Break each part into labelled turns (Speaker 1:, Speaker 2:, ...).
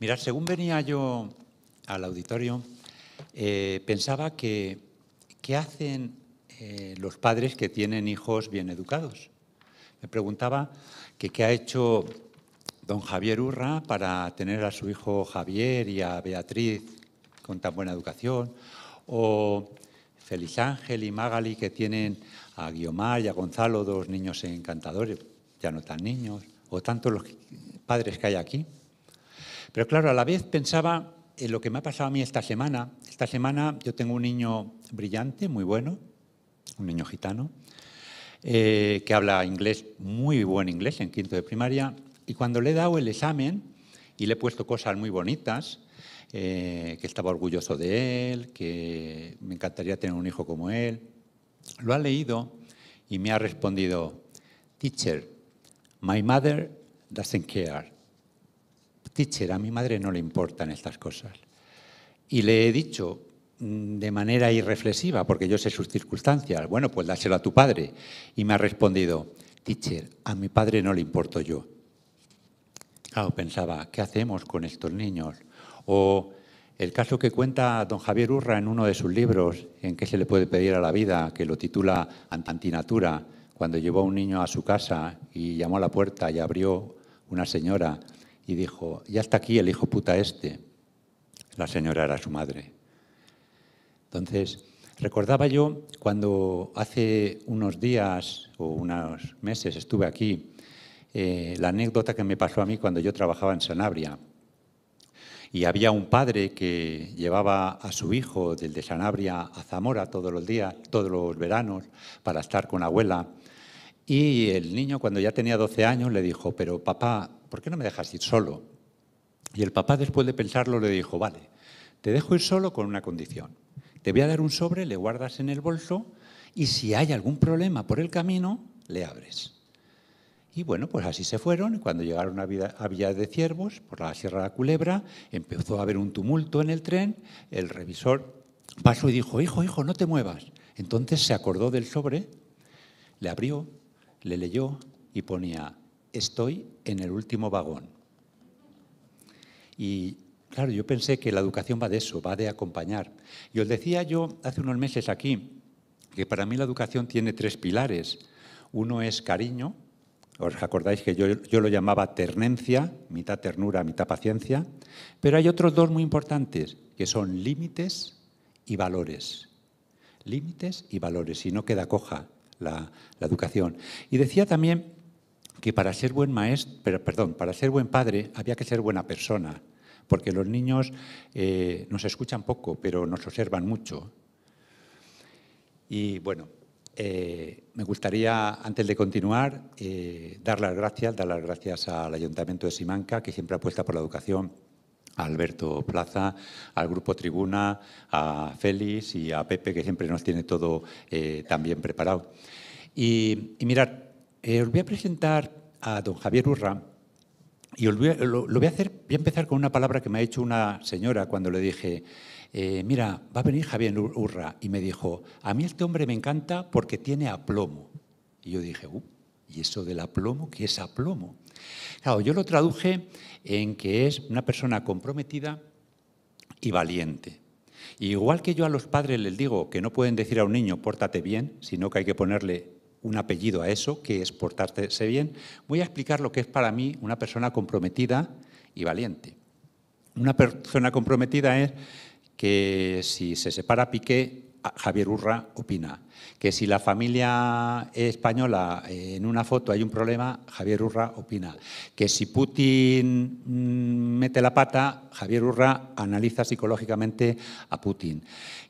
Speaker 1: Mirad, según venía yo al auditorio, eh, pensaba que ¿qué hacen eh, los padres que tienen hijos bien educados? Me preguntaba que qué ha hecho don Javier Urra para tener a su hijo Javier y a Beatriz con tan buena educación, o Feliz Ángel y Magali que tienen a Guiomar y a Gonzalo, dos niños encantadores, ya no tan niños, o tantos los padres que hay aquí. Pero claro, a la vez pensaba en lo que me ha pasado a mí esta semana. Esta semana yo tengo un niño brillante, muy bueno, un niño gitano, eh, que habla inglés, muy buen inglés, en quinto de primaria, y cuando le he dado el examen y le he puesto cosas muy bonitas, eh, que estaba orgulloso de él, que me encantaría tener un hijo como él, lo ha leído y me ha respondido, teacher, my mother doesn't care teacher, a mi madre no le importan estas cosas. Y le he dicho mm, de manera irreflexiva, porque yo sé sus circunstancias, bueno, pues dáselo a tu padre. Y me ha respondido, teacher, a mi padre no le importo yo. Claro, pensaba, ¿qué hacemos con estos niños? O el caso que cuenta don Javier Urra en uno de sus libros, en que se le puede pedir a la vida, que lo titula Antantinatura, cuando llevó a un niño a su casa y llamó a la puerta y abrió una señora y dijo, ya está aquí el hijo puta este. La señora era su madre. Entonces, recordaba yo cuando hace unos días o unos meses estuve aquí, eh, la anécdota que me pasó a mí cuando yo trabajaba en Sanabria. Y había un padre que llevaba a su hijo del de Sanabria a Zamora todos los días, todos los veranos, para estar con abuela y el niño cuando ya tenía 12 años le dijo, pero papá, ¿por qué no me dejas ir solo? Y el papá después de pensarlo le dijo, vale, te dejo ir solo con una condición. Te voy a dar un sobre, le guardas en el bolso y si hay algún problema por el camino, le abres. Y bueno, pues así se fueron. Cuando llegaron a, Villa de Ciervos, por la Sierra de la Culebra, empezó a haber un tumulto en el tren. El revisor pasó y dijo, hijo, hijo, no te muevas. Entonces se acordó del sobre, le abrió le leyó y ponía, estoy en el último vagón. Y claro, yo pensé que la educación va de eso, va de acompañar. Y os decía yo hace unos meses aquí que para mí la educación tiene tres pilares. Uno es cariño, os acordáis que yo, lo llamaba ternencia, mitad ternura, mitad paciencia, pero hay otros dos muy importantes, que son límites y valores. Límites y valores, y no queda coja la, educación. Y decía también que para ser buen maestro, perdón, para ser buen padre había que ser buena persona, porque los niños eh, nos escuchan poco, pero nos observan mucho. Y bueno, eh, me gustaría, antes de continuar, eh, dar las gracias, dar las gracias al Ayuntamiento de Simanca, que siempre apuesta por la educación a Alberto Plaza, al Grupo Tribuna, a Félix y a Pepe, que siempre nos tiene todo tan eh, también preparado. Y, mirad, eh, os voy a presentar a don Javier Urra, y lo, voy a hacer, voy a empezar con una palabra que me ha hecho una señora cuando le dije, eh, mira, va a venir Javier Urra, y me dijo, a mí este hombre me encanta porque tiene aplomo. Y yo dije, uh, ¿Y eso del aplomo? ¿Qué es aplomo? Claro, yo lo traduje en que es una persona comprometida y valiente. igual que yo a los padres les digo que no pueden decir a un niño pórtate bien, sino que hay que ponerle un apellido a eso, que es portarse bien, voy a explicar lo que es para mí una persona comprometida y valiente. Una persona comprometida es que si se separa Piqué Ah, Javier Urra opina que si la familia española eh, en una foto hay un problema, Javier Urra opina que si Putin mm, mete la pata, Javier Urra analiza psicológicamente a Putin,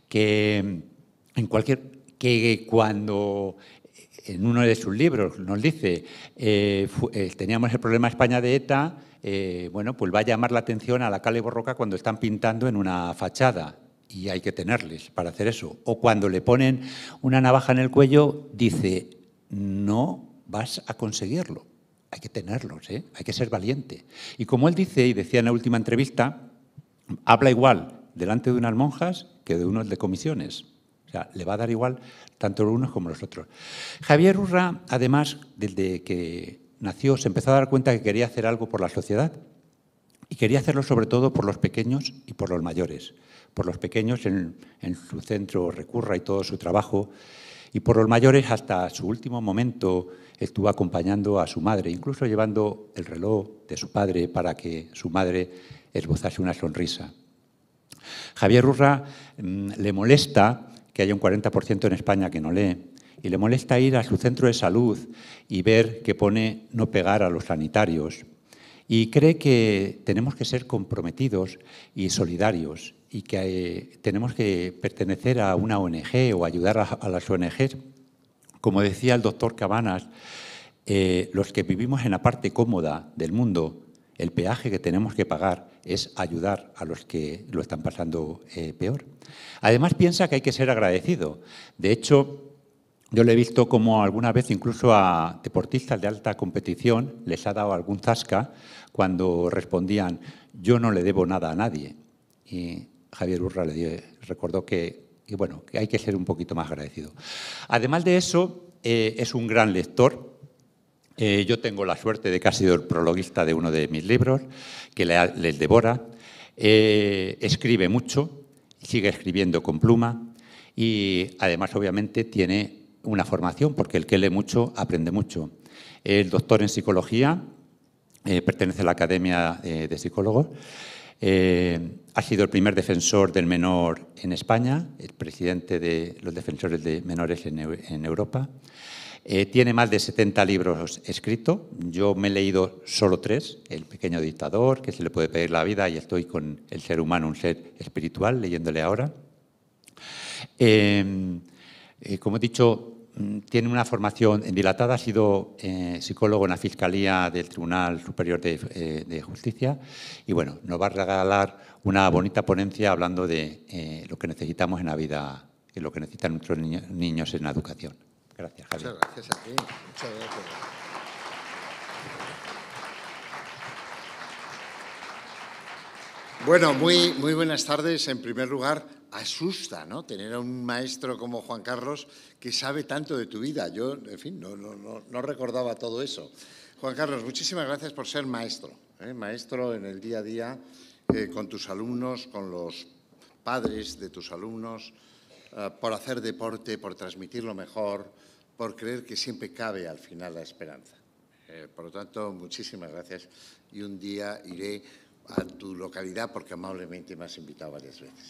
Speaker 1: que mm, en cualquier que cuando eh, en uno de sus libros nos dice eh, teníamos el problema España de ETA, bueno, pues va a llamar la atención a la calle Borroca cuando están pintando en una fachada y hay que tenerles para hacer eso. O cuando le ponen una navaja en el cuello, dice, no vas a conseguirlo. Hay que tenerlos, ¿eh? hay que ser valiente. Y como él dice, y decía en la última entrevista, habla igual delante de unas monjas que de unos de comisiones. O sea, le va a dar igual tanto los unos como los otros. Javier Urra, además, desde que nació, se empezó a dar cuenta que quería hacer algo por la sociedad y quería hacerlo sobre todo por los pequeños y por los mayores por los pequeños en, su centro Recurra y todo su trabajo, y por los mayores hasta su último momento estuvo acompañando a su madre, incluso llevando el reloj de su padre para que su madre esbozase una sonrisa. Javier Urra mm, le molesta que haya un 40% en España que no lee, y le molesta ir a su centro de salud y ver que pone no pegar a los sanitarios. Y cree que tenemos que ser comprometidos y solidarios y que eh, tenemos que pertenecer a una ONG o ayudar a, las ONGs. Como decía el doctor Cabanas, eh, los que vivimos en la parte cómoda del mundo, el peaje que tenemos que pagar es ayudar a los que lo están pasando eh, peor. Además piensa que hay que ser agradecido. De hecho, yo le he visto como alguna vez incluso a deportistas de alta competición les ha dado algún zasca cuando respondían yo no le debo nada a nadie. Y Javier Urra le recordó que, bueno, que hay que ser un poquito más agradecido. Además de eso, eh, es un gran lector. Eh, yo tengo la suerte de que ha sido el prologuista de uno de mis libros, que le, les devora. Eh, escribe mucho, sigue escribiendo con pluma y además obviamente tiene una formación, porque el que lee mucho aprende mucho. Es doctor en psicología, pertenece a la Academia de Psicólogos eh, ha sido el primer defensor del menor en España, el presidente de los defensores de menores en, Europa. Eh, tiene más de 70 libros escritos. Yo me he leído solo tres, El pequeño dictador, que se le puede pedir la vida, y estoy con El ser humano, un ser espiritual, leyéndole ahora. Eh, como he dicho, Mm, tiene una formación dilatada, ha sido eh, psicólogo en la Fiscalía del Tribunal Superior eh, de, Justicia y bueno, nos va a regalar una bonita ponencia hablando de eh, lo que necesitamos en la vida y lo que necesitan nuestros niños en la educación. Gracias, Javier. Muchas gracias a Muchas gracias. Bueno, muy, muy buenas tardes. En primer lugar, asusta, ¿no? Tener a un maestro como Juan Carlos que sabe tanto de tu vida. Yo, en fin, no, recordaba todo eso. Juan Carlos, muchísimas gracias por ser maestro. ¿eh? Maestro en el día a día eh, con tus alumnos, con los padres de tus alumnos, eh, por hacer deporte, por transmitir lo mejor, por creer que siempre cabe al final la esperanza. por lo tanto, muchísimas gracias y un día iré a tu localidad porque amablemente me has invitado varias veces.